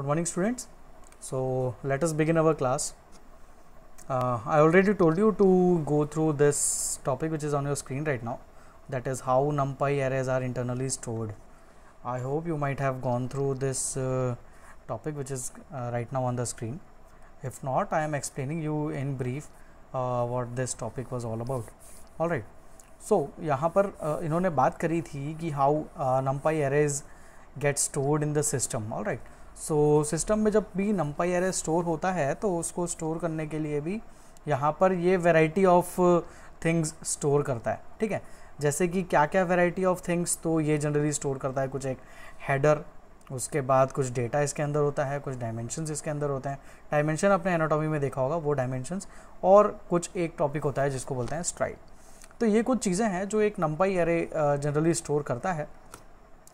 good morning students so let us begin our class uh, I already told you to go through this topic which is on your screen right now that is how numpy arrays are internally stored I hope you might have gone through this uh, topic which is uh, right now on the screen if not I am explaining you in brief uh, what this topic was all about alright so यहाँ पर इन्होंने बात करी थी how uh, numpy arrays get stored in the system alright so so, system में जब भी NumPy array store होता है तो उसको स्टोर करने के लिए भी यहाँ पर ये वेराइटी ऑफ थिंग्स स्टोर करता है ठीक है जैसे कि क्या क्या वेराइटी ऑफ थिंग्स तो ये जनरली स्टोर करता है कुछ एक हेडर उसके बाद कुछ डेटा इसके अंदर होता है कुछ डायमेंशन इसके अंदर होते हैं डायमेंशन अपने एनाटॉमी में देखा होगा वो डायमेंशन और कुछ एक टॉपिक होता है जिसको बोलते हैं स्ट्राइड तो ये कुछ चीज़ें हैं जो एक नम्पाई एरे जनरली स्टोर करता है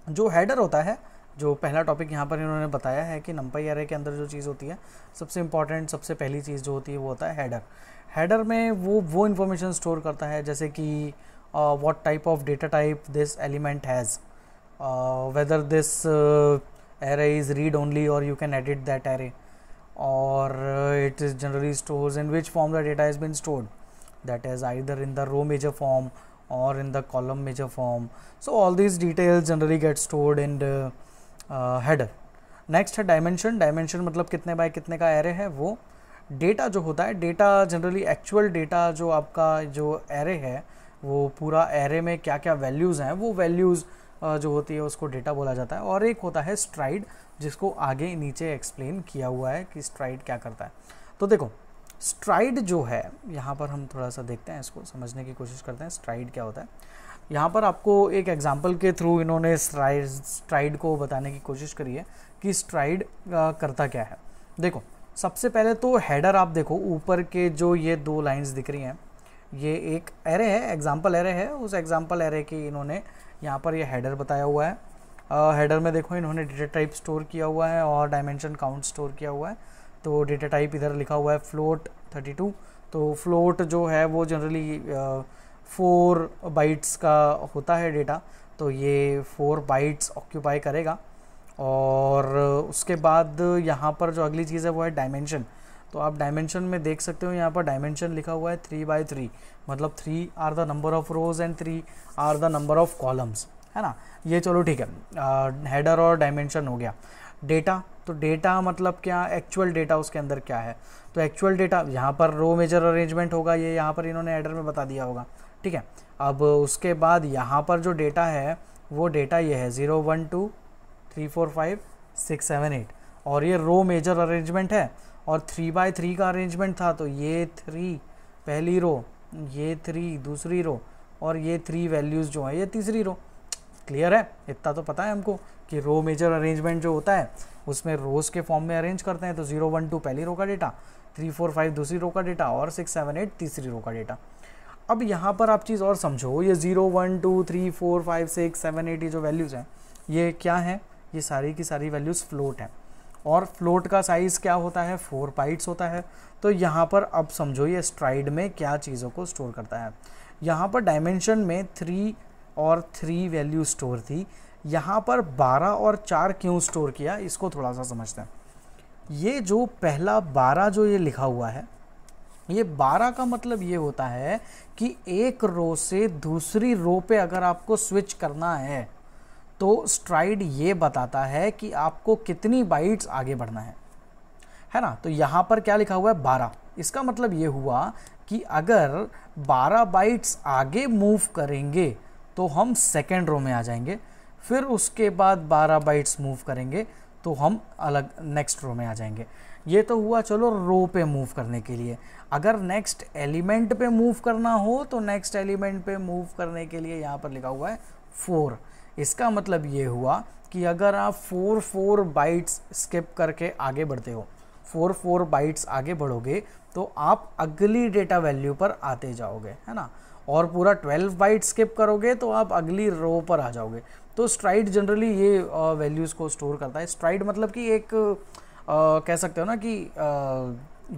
जो हैडर होता है जो पहला टॉपिक यहाँ पर इन्होंने बताया है कि नंपाई एरे के अंदर जो चीज़ होती है सबसे इंपॉर्टेंट सबसे पहली चीज़ जो होती है वो होता है हैडर हैडर में वो वो इन्फॉर्मेशन स्टोर करता है जैसे कि what type of data type this element has whether this array is read only और you can edit that array और it is generally store in which form the data is been stored that is I either in the row major form और in the column major form so all this details generally get stored in header next है dimension dimension मतलब कितने bye कितने का array है वो data जो होता है डेटा जनरली एक्चुअल डेटा जो आपका जो एरे है वो पूरा एरे में क्या क्या वैल्यूज़ हैं वो वैल्यूज़ जो होती है उसको डेटा बोला जाता है और एक होता है स्ट्राइड जिसको आगे नीचे एक्सप्लेन किया हुआ है कि स्ट्राइड क्या करता है तो देखो स्ट्राइड जो है यहाँ पर हम थोड़ा सा देखते हैं इसको समझने की कोशिश करते हैं स्ट्राइड क्या होता है यहाँ पर आपको एक एग्जाम्पल के थ्रू इन्होंने स्ट्राइड स्ट्राइड को बताने की कोशिश करी है कि स्ट्राइड करता क्या है देखो सबसे पहले तो हेडर आप देखो ऊपर के जो ये दो लाइंस दिख रही हैं ये एक एरे है एग्जाम्पल एरे है उस एग्जाम्पल एरे की इन्होंने यहाँ पर ये हेडर बताया हुआ है हेडर में देखो इन्होंने डेटा टाइप स्टोर किया हुआ है और डायमेंशन काउंट स्टोर किया हुआ है तो डेटा टाइप इधर लिखा हुआ है फ्लोट थर्टी तो फ्लोट जो है वो जनरली फोर बाइट्स का होता है डेटा तो ये फोर बाइट्स ऑक्यूपाई करेगा और उसके बाद यहाँ पर जो अगली चीज़ है वो है डायमेंशन तो आप डायमेंशन में देख सकते हो यहाँ पर डायमेंशन लिखा हुआ है थ्री बाई थ्री मतलब three are the number of rows and three are the number of columns है ना ये चलो ठीक है हेडर और डायमेंशन हो गया डेटा तो डेटा मतलब क्या एक्चुअल डेटा उसके अंदर क्या है तो एक्चुअल डेटा यहाँ पर रो मेजर अरेंजमेंट होगा ये यहाँ पर इन्होंने हेडर में बता दिया होगा ठीक है अब उसके बाद यहाँ पर जो डेटा है वो डेटा ये है zero one two three four five six seven eight और ये रो मेजर अरेंजमेंट है और थ्री बाय थ्री का अरेंजमेंट था तो ये थ्री पहली रो ये थ्री दूसरी रो और ये थ्री वैल्यूज़ जो हैं ये तीसरी रो क्लियर है इतना तो पता है हमको कि रो मेजर अरेंजमेंट जो होता है उसमें रोज़ के फॉर्म में अरेंज करते हैं तो ज़ीरो वन टू पहली रो का डेटा थ्री फोर फाइव दूसरी रो का डेटा और सिक्स सेवन एट तीसरी रो का डेटा अब यहाँ पर आप चीज़ और समझो ये zero one two three four five six seven eight ये जो वैल्यूज़ हैं ये क्या हैं ये सारी की सारी वैल्यूज़ फ्लोट हैं और फ्लोट का साइज़ क्या होता है फोर पाइट्स होता है तो यहाँ पर अब समझो ये स्ट्राइड में क्या चीज़ों को स्टोर करता है यहाँ पर डायमेंशन में थ्री और थ्री वैल्यू स्टोर थी यहाँ पर बारह और चार क्यों स्टोर किया इसको थोड़ा सा समझते हैं ये जो पहला बारह जो ये लिखा हुआ है ये बारह का मतलब ये होता है कि एक रो से दूसरी रो पे अगर आपको स्विच करना है तो स्ट्राइड ये बताता है कि आपको कितनी बाइट्स आगे बढ़ना है है ना तो यहाँ पर क्या लिखा हुआ है बारह इसका मतलब ये हुआ कि अगर बारह बाइट्स आगे मूव करेंगे तो हम सेकेंड रो में आ जाएंगे फिर उसके बाद बारह बाइट्स मूव करेंगे तो हम अलग नेक्स्ट रो में आ जाएंगे ये तो हुआ चलो रो पे मूव करने के लिए अगर नेक्स्ट एलिमेंट पे मूव करना हो तो नेक्स्ट एलिमेंट पे मूव करने के लिए यहाँ पर लिखा हुआ है फोर इसका मतलब ये हुआ कि अगर आप फोर फोर बाइट्स स्किप करके आगे बढ़ते हो फोर फोर बाइट्स आगे बढ़ोगे तो आप अगली डेटा वैल्यू पर आते जाओगे है ना और पूरा ट्वेल्व बाइट स्किप करोगे तो आप अगली रो पर आ जाओगे तो स्ट्राइड जनरली ये वैल्यूज़ को स्टोर करता है स्ट्राइड मतलब कि एक कह सकते हो ना कि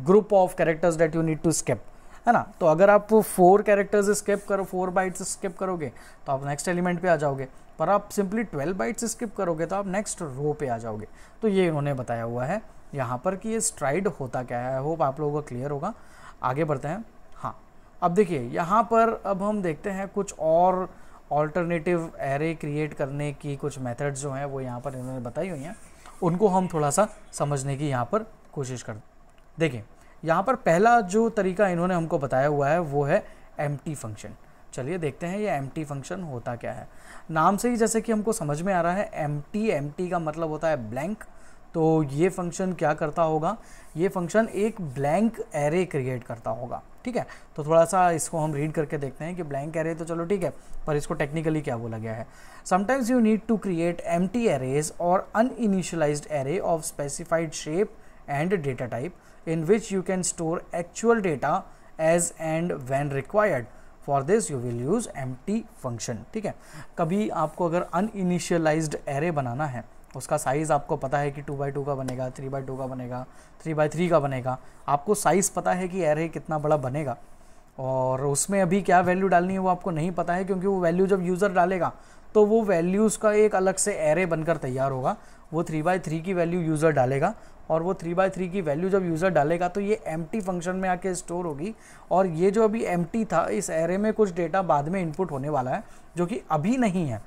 group of characters that you need to skip है ना तो अगर आप फोर कैरेक्टर्स स्केप करो फोर बाइट्स स्केप करोगे तो आप नेक्स्ट एलिमेंट पे आ जाओगे पर आप सिंपली ट्वेल्व बाइट्स स्किप करोगे तो आप नेक्स्ट रो पे आ जाओगे तो ये इन्होंने बताया हुआ है यहाँ पर कि ये स्ट्राइड होता क्या है आई होप आप लोगों का क्लियर होगा आगे बढ़ते हैं हाँ अब देखिए यहाँ पर अब हम देखते हैं कुछ और ऑल्टरनेटिव एरे क्रिएट करने की कुछ मेथड्स जो हैं वो यहाँ पर इन्होंने बताई हुई हैं उनको हम थोड़ा सा समझने की यहाँ पर कोशिश कर देखें यहाँ पर पहला जो तरीका इन्होंने हमको बताया हुआ है वो है एम फंक्शन चलिए देखते हैं ये एम फंक्शन होता क्या है नाम से ही जैसे कि हमको समझ में आ रहा है एम टी का मतलब होता है ब्लैंक तो ये फंक्शन क्या करता होगा ये फंक्शन एक ब्लैंक एरे क्रिएट करता होगा ठीक है तो थोड़ा सा इसको हम रीड करके देखते हैं कि ब्लैंक एरे तो चलो ठीक है पर इसको टेक्निकली क्या बोला गया है sometimes you need to create empty arrays और uninitialized array of specified shape and data type in which you can store actual data as and when required for this you will use empty function ठीक है कभी आपको अगर initialised array बनाना है उसका size आपको पता है कि टू बाई टू का बनेगा थ्री बाई टू का बनेगा थ्री बाई थ्री का बनेगा आपको साइज़ पता है कि एरे कितना बड़ा बनेगा और उसमें अभी क्या वैल्यू डालनी है वो आपको नहीं पता है क्योंकि वो वैल्यू जब यूज़र डालेगा तो वो वैल्यूज़ का एक अलग से एरे बनकर तैयार होगा वो थ्री बाई थ्री की वैल्यू यूज़र डालेगा और वो थ्री बाई थ्री की वैल्यू जब यूज़र डालेगा तो ये एम फंक्शन में आके स्टोर होगी और ये जो अभी एम था इस एरे में कुछ डेटा बाद में इनपुट होने वाला है जो कि अभी नहीं है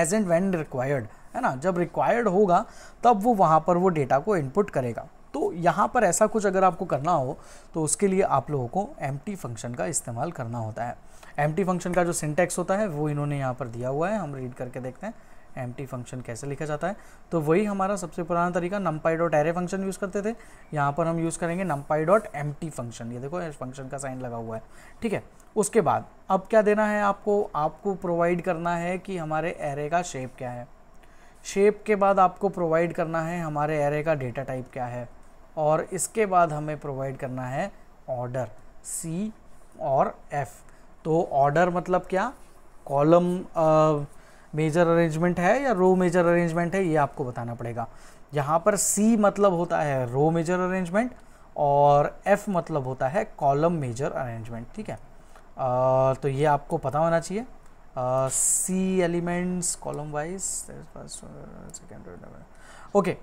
एज एंड वेन रिक्वायर्ड है ना जब रिक्वायर्ड होगा तब वो वहाँ पर वो डेटा को इनपुट करेगा तो यहाँ पर ऐसा कुछ अगर आपको करना हो तो उसके लिए आप लोगों को एम फंक्शन का इस्तेमाल करना होता है एम फंक्शन का जो सिंटेक्स होता है वो इन्होंने यहाँ पर दिया हुआ है हम रीड करके देखते हैं एम फंक्शन कैसे लिखा जाता है तो वही हमारा सबसे पुराना तरीका NumPy dot array function use करते थे यहाँ पर हम यूज़ करेंगे नम्पाई डॉट एम फंक्शन ये देखो इस फंक्शन का साइन लगा हुआ है ठीक है उसके बाद अब क्या देना है आपको आपको प्रोवाइड करना है कि हमारे एरे का शेप क्या है शेप के बाद आपको प्रोवाइड करना है हमारे एरे का डेटा टाइप क्या है और इसके बाद हमें प्रोवाइड करना है ऑर्डर सी और एफ़ तो ऑर्डर मतलब क्या कॉलम मेजर अरेंजमेंट है या रो मेजर अरेंजमेंट है ये आपको बताना पड़ेगा यहाँ पर सी मतलब होता है रो मेजर अरेंजमेंट और एफ मतलब होता है कॉलम मेजर अरेंजमेंट ठीक है uh, तो ये आपको पता होना चाहिए C elements column wise second okay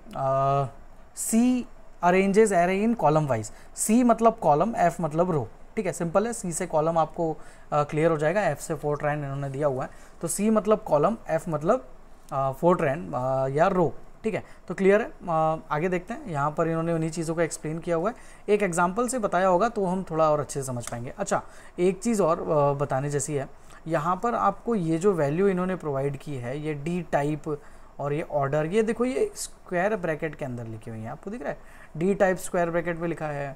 C arranges array in column wise C मतलब कॉलम एफ मतलब रो ठीक है सिंपल है सी से कॉलम आपको क्लियर uh, हो जाएगा एफ से फोर ट्रैन इन्होंने दिया हुआ है तो सी मतलब कॉलम एफ मतलब फोर uh, ट्रैन uh, या रो ठीक है तो क्लियर है uh, आगे देखते हैं यहाँ पर इन्होंने उन्हीं चीज़ों को एक्सप्लेन किया हुआ है एक एग्जाम्पल से बताया होगा तो हम थोड़ा और अच्छे से समझ पाएंगे अच्छा एक चीज़ और uh, बताने जैसी है यहाँ पर आपको ये जो वैल्यू इन्होंने प्रोवाइड की है ये डी टाइप और ये ऑर्डर ये देखो ये स्क्वायर ब्रैकेट के अंदर लिखी हुई है आपको दिख रहा है डी टाइप स्क्वायर ब्रैकेट में लिखा है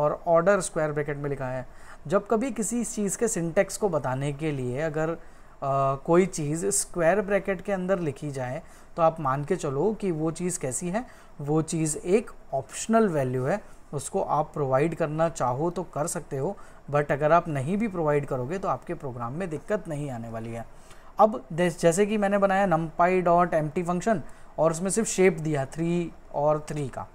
और ऑर्डर स्क्वायर ब्रैकेट में लिखा है जब कभी किसी चीज़ के सिंटेक्स को बताने के लिए अगर आ, कोई चीज़ स्क्वायर ब्रैकेट के अंदर लिखी जाए तो आप मान के चलो कि वो चीज़ कैसी है वो चीज़ एक ऑप्शनल वैल्यू है उसको आप प्रोवाइड करना चाहो तो कर सकते हो बट अगर आप नहीं भी प्रोवाइड करोगे तो आपके प्रोग्राम में दिक्कत नहीं आने वाली है अब जैसे कि मैंने बनाया नम्पाई डॉट एम फंक्शन और उसमें सिर्फ शेप दिया थ्री और थ्री का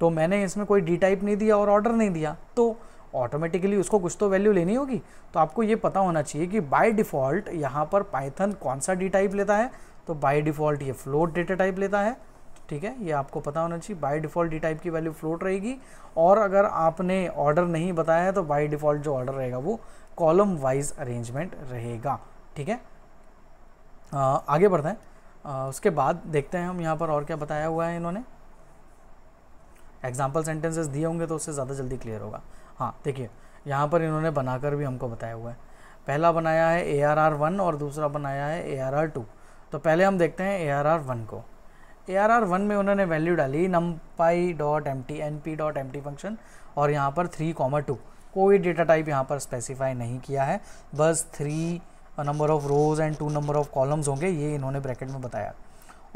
तो मैंने इसमें कोई डी टाइप नहीं दिया और ऑर्डर नहीं दिया तो ऑटोमेटिकली उसको कुछ तो वैल्यू लेनी होगी तो आपको ये पता होना चाहिए कि बाय डिफ़ॉल्ट यहाँ पर पाइथन कौन सा डी टाइप लेता है तो बाय डिफ़ॉल्ट ये फ्लोट डेटा टाइप लेता है ठीक है ये आपको पता होना चाहिए बाय डिफ़ॉल्ट डी टाइप की वैल्यू फ्लोट रहेगी और अगर आपने ऑर्डर नहीं बताया है तो बाय डिफ़ॉल्ट जो ऑर्डर रहेगा वो कॉलम वाइज अरेंजमेंट रहेगा ठीक है आ, आगे बढ़ते हैं आ, उसके बाद देखते हैं हम यहाँ पर और क्या बताया हुआ है इन्होंने एग्जाम्पल सेंटेंसेस दिए होंगे तो उससे ज़्यादा जल्दी क्लियर होगा हाँ देखिए यहाँ पर इन्होंने बनाकर भी हमको बताया हुआ है पहला बनाया है ए आर आर वन और दूसरा बनाया है ए आर आर टू तो पहले हम देखते हैं ए आर आर वन को ए आर आर वन में उन्होंने वैल्यू डाली NumPy dot empty N P dot empty function और यहाँ पर थ्री कॉमर टू कोई डेटा टाइप यहाँ पर स्पेसिफाई नहीं किया है बस three number of rows and two number of columns होंगे ये इन्होंने ब्रैकेट में बताया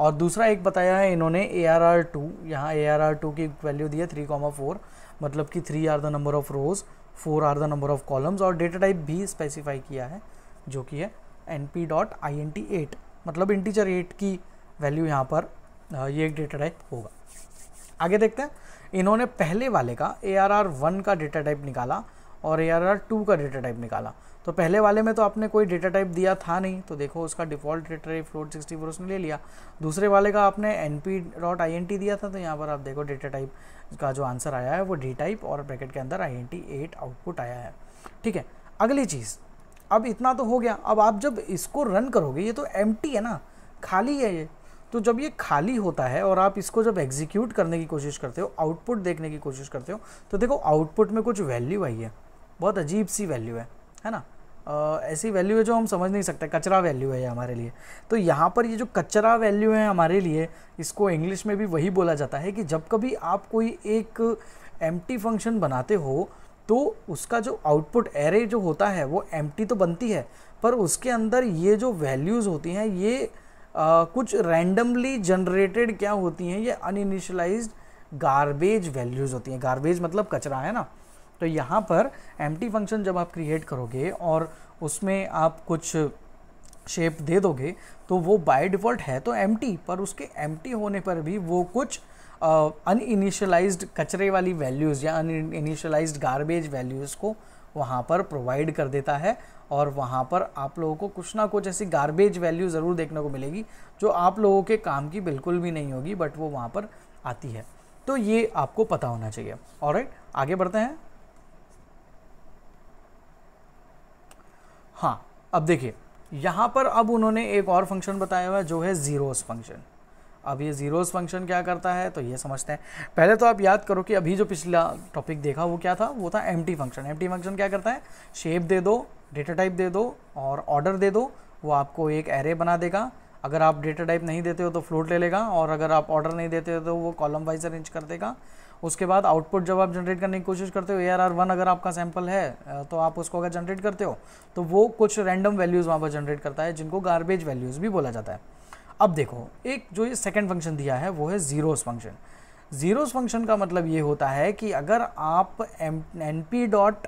और दूसरा एक बताया है इन्होंने ए आर आर टू यहाँ ए आर आर टू की वैल्यू दी है थ्री कॉमा फोर मतलब कि three are the number of rows four are the number of columns और डेटा टाइप भी स्पेसिफाई किया है जो कि है N P dot I N T eight मतलब इंटीचर एट की वैल्यू यहाँ पर ये एक डेटा टाइप होगा आगे देखते हैं इन्होंने पहले वाले का ए आर आर वन का डेटा टाइप निकाला और ए आर आर टू का डेटा टाइप निकाला तो पहले वाले में तो आपने कोई डेटा टाइप दिया था नहीं तो देखो उसका default data type float sixty four उसने ले लिया दूसरे वाले का आपने N P dot I N T दिया था तो यहाँ पर आप देखो डेटा टाइप का जो आंसर आया है वो डी टाइप और ब्रैकेट के अंदर I N T eight output आया है ठीक है अगली चीज़ अब इतना तो हो गया अब आप जब इसको रन करोगे ये तो एम है ना खाली है ये तो जब ये खाली होता है और आप इसको जब एग्जीक्यूट करने की कोशिश करते हो आउटपुट देखने की कोशिश करते हो तो देखो आउटपुट में कुछ वैल्यू आई है बहुत अजीब सी वैल्यू है है ना ऐसी वैल्यू है जो हम समझ नहीं सकते कचरा वैल्यू है ये हमारे लिए तो यहाँ पर ये जो कचरा वैल्यू है हमारे लिए इसको इंग्लिश में भी वही बोला जाता है कि जब कभी आप कोई एक एम फंक्शन बनाते हो तो उसका जो आउटपुट एरे जो होता है वो एम तो बनती है पर उसके अंदर ये जो वैल्यूज़ होती हैं ये आ, कुछ रैंडमली जनरेटेड क्या होती हैं ये अनइनिशलाइज गारबेज वैल्यूज़ होती हैं गार्बेज मतलब कचरा है ना तो यहाँ पर एम फंक्शन जब आप क्रिएट करोगे और उसमें आप कुछ शेप दे दोगे तो वो बाय डिफ़ॉल्ट है तो एम पर उसके एम होने पर भी वो कुछ अन uh, कचरे वाली वैल्यूज़ या अन इनिशलाइज गारबेज वैल्यूज़ को वहाँ पर प्रोवाइड कर देता है और वहाँ पर आप लोगों को कुछ ना कुछ ऐसी गार्बेज वैल्यू ज़रूर देखने को मिलेगी जो आप लोगों के काम की बिल्कुल भी नहीं होगी बट वो वहाँ पर आती है तो ये आपको पता होना चाहिए और right, आगे बढ़ते हैं हाँ अब देखिए यहाँ पर अब उन्होंने एक और फंक्शन बताया हुआ है जो है ज़ीरोज़ फंक्शन अब ये ज़ीरोज़ फंक्शन क्या करता है तो ये समझते हैं पहले तो आप याद करो कि अभी जो पिछला टॉपिक देखा वो क्या था वो था एम फंक्शन एम फंक्शन क्या करता है शेप दे दो डेटा टाइप दे दो और ऑर्डर दे दो वो आपको एक एरे बना देगा अगर आप डेटा टाइप नहीं देते हो तो फ्लोट ले लेगा और अगर आप ऑर्डर नहीं देते हो तो वो कॉलम वाइज अरेंज कर देगा उसके बाद आउटपुट जब आप जनरेट करने की कोशिश करते हो ए आर आर वन अगर आपका सैंपल है तो आप उसको अगर जनरेट करते हो तो वो कुछ रैंडम वैल्यूज़ वहाँ पर जनरेट करता है जिनको गार्बेज वैल्यूज़ भी बोला जाता है अब देखो एक जो ये सेकेंड फंक्शन दिया है वो है ज़ीरोस फंक्शन ज़ीरोस फंक्शन का मतलब ये होता है कि अगर आप M N P dot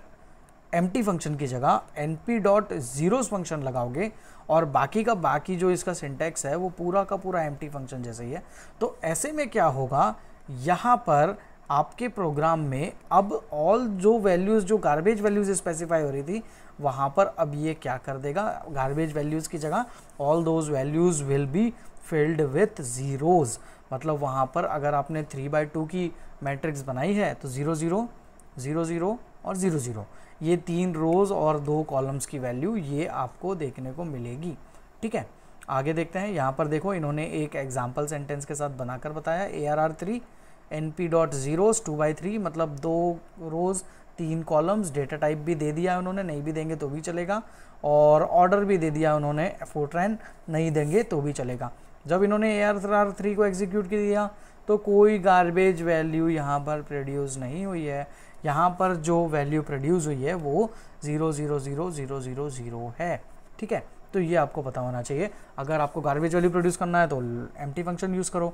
empty function की जगह N P dot zeros function लगाओगे और बाकी का बाकी जो इसका सिंटेक्स है वो पूरा का पूरा एम टी फंक्शन जैसे ही है तो ऐसे में क्या होगा यहाँ पर आपके प्रोग्राम में अब ऑल जो वैल्यूज़ जो गार्बेज वैल्यूज़ स्पेसिफाई हो रही थी वहाँ पर अब ये क्या कर देगा गार्बेज वैल्यूज़ की जगह all those values will be filled with zeros मतलब वहाँ पर अगर आपने थ्री बाई टू की मैट्रिक्स बनाई है तो ज़ीरो ज़ीरो ज़ीरो ज़ीरो और ज़ीरो ज़ीरो ये तीन रोज़ और दो कॉलम्स की वैल्यू ये आपको देखने को मिलेगी ठीक है आगे देखते हैं यहाँ पर देखो इन्होंने एक एग्जाम्पल सेंटेंस के साथ बनाकर बताया A R R three N P dot zeros two by three मतलब दो रोज़ तीन कॉलम्स डेटा टाइप भी दे दिया है उन्होंने नहीं भी देंगे तो भी चलेगा और ऑर्डर भी दे दिया उन्होंने फोट्रैन नहीं देंगे तो भी चलेगा जब इन्होंने ए आर आर थ्री को एग्जीक्यूट कर दिया तो कोई गार्बेज वैल्यू यहाँ पर प्रोड्यूस नहीं हुई है यहाँ पर जो वैल्यू प्रोड्यूस हुई है वो zero zero zero zero zero zero है ठीक है तो ये आपको पता होना चाहिए अगर आपको गार्बेज वैल्यू प्रोड्यूस करना है तो एम फंक्शन यूज़ करो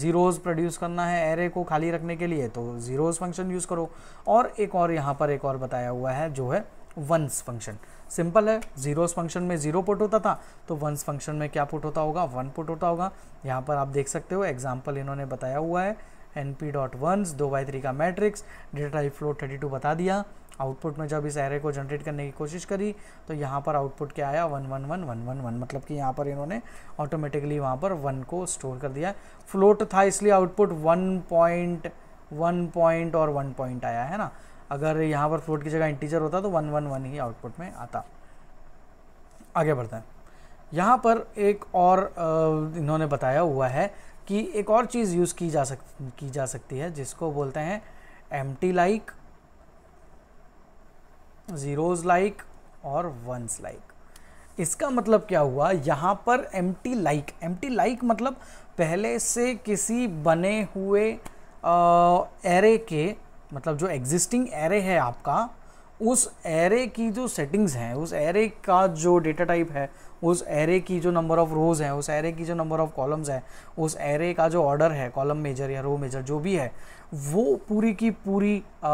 ज़ीरोज़ प्रोड्यूस करना है एरे को खाली रखने के लिए तो ज़ीरोज़ फंक्शन यूज़ करो और एक और यहाँ पर एक और बताया हुआ है जो है वंस फंक्शन सिंपल है जीरोज़ फंक्शन में जीरो पुट होता था तो वंस फंक्शन में क्या पुट होता होगा वन पुट होता होगा यहाँ पर आप देख सकते हो एग्जाम्पल इन्होंने बताया हुआ है एन पी डॉट वंस दो बाई थ्री का matrix data type float thirty two बता दिया आउटपुट में जब इस एरे को जनरेट करने की कोशिश करी तो यहाँ पर आउटपुट क्या आया one one one one one one मतलब कि यहाँ पर इन्होंने ऑटोमेटिकली वहाँ पर वन को स्टोर कर दिया फ्लोट था इसलिए output one point one point और वन पॉइंट आया है ना अगर यहाँ पर फ्लोट की जगह इंटीजर होता तो वन वन वन ही आउटपुट में आता आगे बढ़ते हैं यहाँ पर एक और इन्होंने बताया हुआ है कि एक और चीज़ यूज़ की जा सक की जा सकती है जिसको बोलते हैं empty like zeros like और वंस लाइक इसका मतलब क्या हुआ यहाँ पर empty like empty like मतलब पहले से किसी बने हुए एरे के मतलब जो एग्जिस्टिंग एरे है आपका उस एरे की जो सेटिंग्स हैं उस एरे का जो डेटा टाइप है उस एरे की जो नंबर ऑफ़ रोज़ हैं उस एरे की जो नंबर ऑफ़ कॉलम्स हैं उस एरे का जो ऑर्डर है कॉलम मेजर या रो मेजर जो भी है वो पूरी की पूरी आ,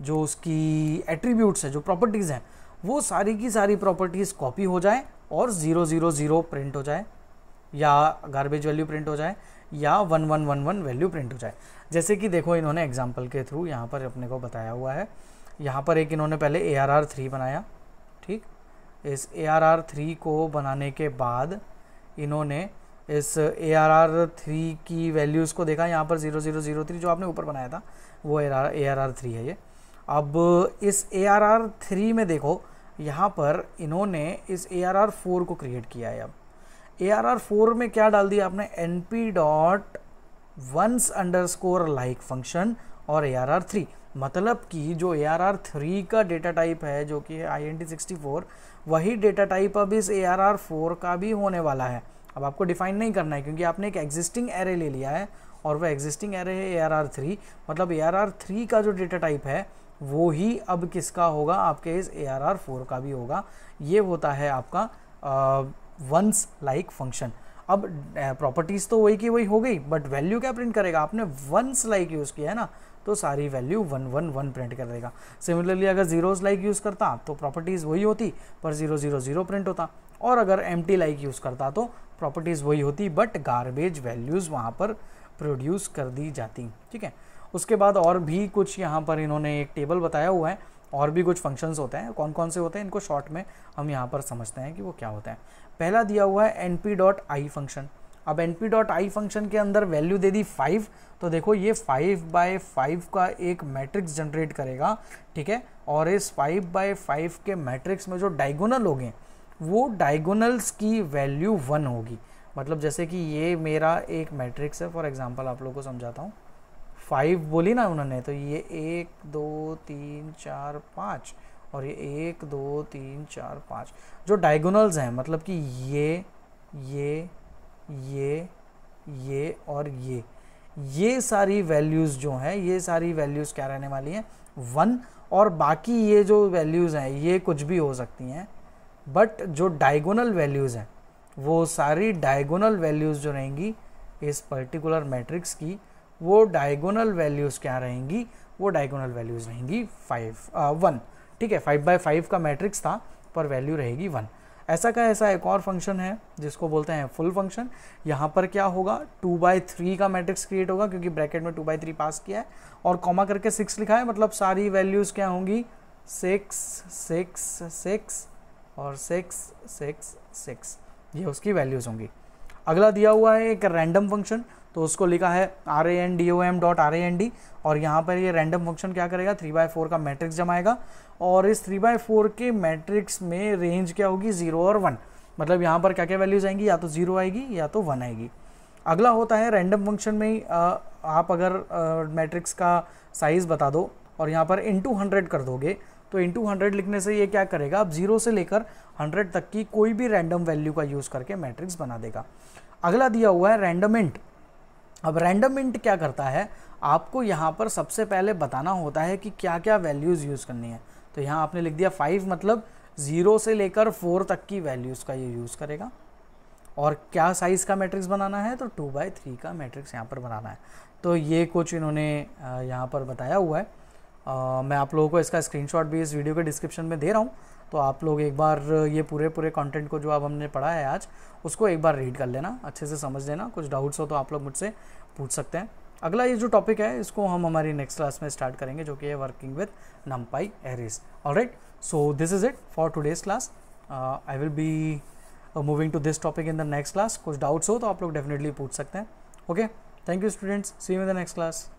जो उसकी एट्रीब्यूट्स है जो प्रॉपर्टीज़ हैं वो सारी की सारी प्रॉपर्टीज़ कॉपी हो जाए और ज़ीरो ज़ीरो ज़ीरो प्रिंट हो जाए या गार्बेज वैल्यू प्रिंट हो जाए या one one one one value print हो जाए जैसे कि देखो इन्होंने एग्जाम्पल के थ्रू यहाँ पर अपने को बताया हुआ है यहाँ पर एक इन्होंने पहले ए आर आर थ्री बनाया ठीक इस ए आर आर थ्री को बनाने के बाद इन्होंने इस ए आर आर थ्री की वैल्यूज़ को देखा यहाँ पर ज़ीरो ज़ीरो ज़ीरो थ्री जो आपने ऊपर बनाया था वो A R A R R three है ये अब इस ए आर आर थ्री में देखो यहाँ पर इन्होंने इस ए आर आर फोर को क्रिएट किया है अब ए आर आर फोर में क्या डाल दिया आपने N P dot ones under score like function और ए आर आर थ्री मतलब कि जो ए आर आर थ्री का डेटा टाइप है जो कि है I N T sixty four वही डेटा टाइप अब इस ए आर आर फोर का भी होने वाला है अब आपको डिफाइन नहीं करना है क्योंकि आपने एक एग्जिस्टिंग एरे ले लिया है और वह एग्जिस्टिंग एरे है ए आर आर थ्री मतलब ए आर आर थ्री का जो डेटा टाइप है वो ही अब किसका होगा आपके इस ए आर आर फोर का भी होगा ये होता है आपका वंस लाइक फंक्शन अब प्रॉपर्टीज़ तो वही की वही हो गई बट वैल्यू क्या प्रिंट करेगा आपने वंस लाइक यूज़ किया है ना तो सारी value one one one print कर देगा सिमिलरली अगर जीरोज लाइक यूज़ करता तो प्रॉपर्टीज़ वही होती पर जीरो जीरो जीरो प्रिंट होता और अगर एम लाइक यूज़ करता तो प्रॉपर्टीज़ वही होती बट गार्बेज वैल्यूज़ वहाँ पर प्रोड्यूस कर दी जाती ठीक है उसके बाद और भी कुछ यहाँ पर इन्होंने एक टेबल बताया हुआ है और भी कुछ फंक्शंस होते हैं कौन कौन से होते हैं इनको शॉर्ट में हम यहाँ पर समझते हैं कि वो क्या होता है पहला दिया हुआ है N P dot eye function अब N P dot eye function के अंदर वैल्यू दे दी फाइव तो देखो ये फाइव बाय फाइव का एक मैट्रिक्स जनरेट करेगा ठीक है और इस फाइव बाय फाइव के मैट्रिक्स में जो डायगोनल हो गए वो डायगोनल्स की वैल्यू वन होगी मतलब जैसे कि ये मेरा एक मैट्रिक्स है फॉर एग्जांपल आप लोगों को समझाता हूँ फाइव बोली ना उन्होंने तो ये एक दो तीन चार पाँच और ये एक दो तीन चार पाँच जो डायगोनल्स हैं मतलब कि ये ये ये ये और ये ये सारी वैल्यूज़ जो हैं ये सारी वैल्यूज़ क्या रहने वाली हैं वन और बाकी ये जो वैल्यूज़ हैं ये कुछ भी हो सकती हैं बट जो डायगोनल वैल्यूज़ हैं वो सारी डायगोनल वैल्यूज़ जो रहेंगी इस पर्टिकुलर मैट्रिक्स की वो डायगोनल वैल्यूज़ क्या रहेंगी वो डायगोनल वैल्यूज़ रहेंगी फाइव वन uh, ठीक है फाइव बाई फाइव का मैट्रिक्स था पर वैल्यू रहेगी वन ऐसा का ऐसा एक और फंक्शन है जिसको बोलते हैं फुल फंक्शन यहाँ पर क्या होगा टू बाई थ्री का मैट्रिक्स क्रिएट होगा क्योंकि ब्रैकेट में टू बाई थ्री पास किया है और कॉमा करके सिक्स लिखा है मतलब सारी वैल्यूज़ क्या होंगी सिक्स सिक्स सिक्स और सिक्स सिक्स सिक्स ये उसकी वैल्यूज़ होंगी अगला दिया हुआ है एक रैंडम फंक्शन तो उसको लिखा है R A N D O M dot R A N D और यहाँ पर ये रैंडम फंक्शन क्या करेगा थ्री बाय फोर का मैट्रिक्स जमाएगा और इस थ्री बाय फोर के मैट्रिक्स में रेंज क्या होगी ज़ीरो और वन मतलब यहाँ पर क्या क्या वैल्यूज आएंगी या तो ज़ीरो आएगी या तो वन आएगी अगला होता है रैंडम फंक्शन में आ, आप अगर मैट्रिक्स का साइज़ बता दो और यहाँ पर इंटू हंड्रेड कर दोगे तो इंटू हंड्रेड लिखने से ये क्या करेगा आप जीरो से लेकर हंड्रेड तक की कोई भी रैंडम वैल्यू का यूज़ करके मैट्रिक्स बना देगा अगला दिया हुआ है रैंडम इंट अब रैंडम इंट क्या करता है आपको यहाँ पर सबसे पहले बताना होता है कि क्या क्या वैल्यूज़ यूज़ करनी है तो यहाँ आपने लिख दिया फाइव मतलब ज़ीरो से लेकर फोर तक की वैल्यूज़ का ये यूज़ करेगा और क्या साइज़ का मैट्रिक्स बनाना है तो टू बाई थ्री का मैट्रिक्स यहाँ पर बनाना है तो ये कुछ इन्होंने यहाँ पर बताया हुआ है आ, मैं आप लोगों को इसका स्क्रीनशॉट भी इस वीडियो के डिस्क्रिप्शन में दे रहा हूँ तो आप लोग एक बार ये पूरे पूरे कंटेंट को जो अब हमने पढ़ा है आज उसको एक बार रीड कर लेना अच्छे से समझ लेना कुछ डाउट्स हो तो आप लोग मुझसे पूछ सकते हैं अगला ये जो टॉपिक है इसको हम हमारी नेक्स्ट क्लास में स्टार्ट करेंगे जो कि है वर्किंग विथ नम्पाई एरिस और right so this is it for today's class I will be moving to this topic in the next class कुछ डाउट्स हो तो आप लोग डेफिनेटली पूछ सकते हैं okay thank you students see you in the next class